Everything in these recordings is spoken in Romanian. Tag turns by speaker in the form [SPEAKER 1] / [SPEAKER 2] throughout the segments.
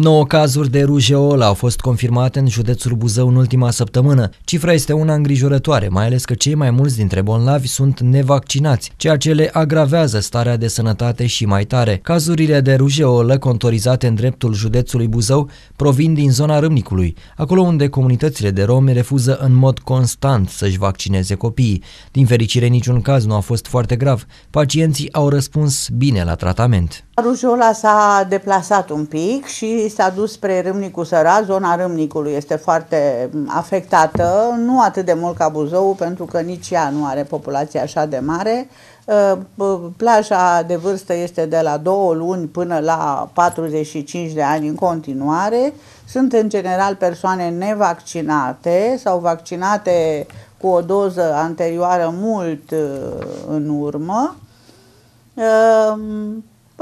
[SPEAKER 1] 9 cazuri de rujeolă au fost confirmate în județul Buzău în ultima săptămână. Cifra este una îngrijorătoare, mai ales că cei mai mulți dintre bolnavi sunt nevaccinați, ceea ce le agravează starea de sănătate și mai tare. Cazurile de rujeolă contorizate în dreptul județului Buzău provin din zona Râmnicului, acolo unde comunitățile de romi refuză în mod constant să-și vaccineze copiii. Din fericire, niciun caz nu a fost foarte grav. Pacienții au răspuns bine la tratament.
[SPEAKER 2] Rujola s-a deplasat un pic și s-a dus spre Râmnicu Sărat, zona Râmnicului este foarte afectată, nu atât de mult ca Buzou, pentru că nici ea nu are populație așa de mare. Ă, plaja de vârstă este de la 2 luni până la 45 de ani în continuare. Sunt în general persoane nevaccinate sau vaccinate cu o doză anterioară mult ă, în urmă ă,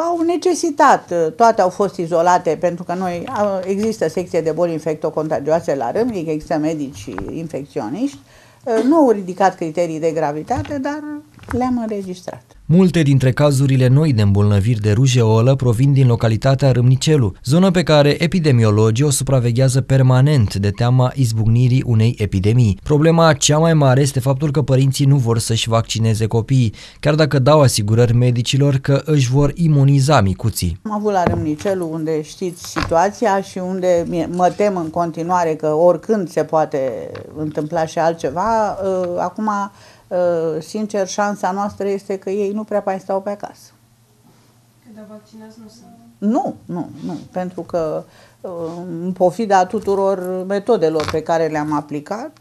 [SPEAKER 2] au necesitat, ă, toate au fost izolate pentru că noi există secție de boli infectocontagioase la Râmnic, există medici infecționiști. Ă, nu au ridicat criterii de gravitate, dar le-am înregistrat.
[SPEAKER 1] Multe dintre cazurile noi de îmbolnăviri de rujeolă provin din localitatea Râmnicelu, zonă pe care epidemiologii o supraveghează permanent de teama izbucnirii unei epidemii. Problema cea mai mare este faptul că părinții nu vor să-și vaccineze copiii, chiar dacă dau asigurări medicilor că își vor imuniza micuții.
[SPEAKER 2] Am avut la Râmnicelu, unde știți situația și unde mă tem în continuare că oricând se poate întâmpla și altceva, ă, acum Uh, sincer, șansa noastră este că ei nu prea mai stau pe acasă.
[SPEAKER 1] Dar vaccinați nu sunt.
[SPEAKER 2] Nu, nu, nu, pentru că uh, în pofida tuturor metodelor pe care le-am aplicat,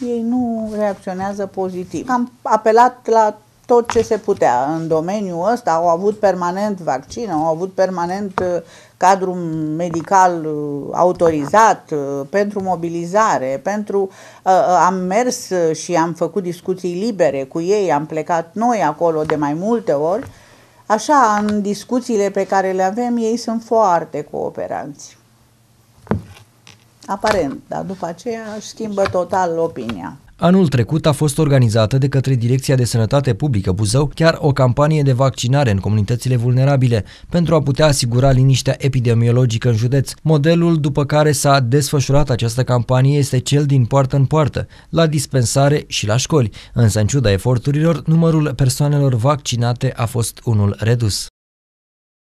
[SPEAKER 2] ei nu reacționează pozitiv. Am apelat la tot ce se putea în domeniul ăsta. Au avut permanent vaccin, au avut permanent uh, cadru medical uh, autorizat uh, pentru mobilizare, pentru am mers și am făcut discuții libere cu ei, am plecat noi acolo de mai multe ori. Așa, în discuțiile pe care le avem, ei sunt foarte cooperanți. Aparent, dar după aceea își schimbă total opinia.
[SPEAKER 1] Anul trecut a fost organizată de către Direcția de Sănătate Publică Buzău chiar o campanie de vaccinare în comunitățile vulnerabile pentru a putea asigura liniștea epidemiologică în județ. Modelul după care s-a desfășurat această campanie este cel din poartă în poartă, la dispensare și la școli, însă în ciuda eforturilor, numărul persoanelor vaccinate a fost unul redus.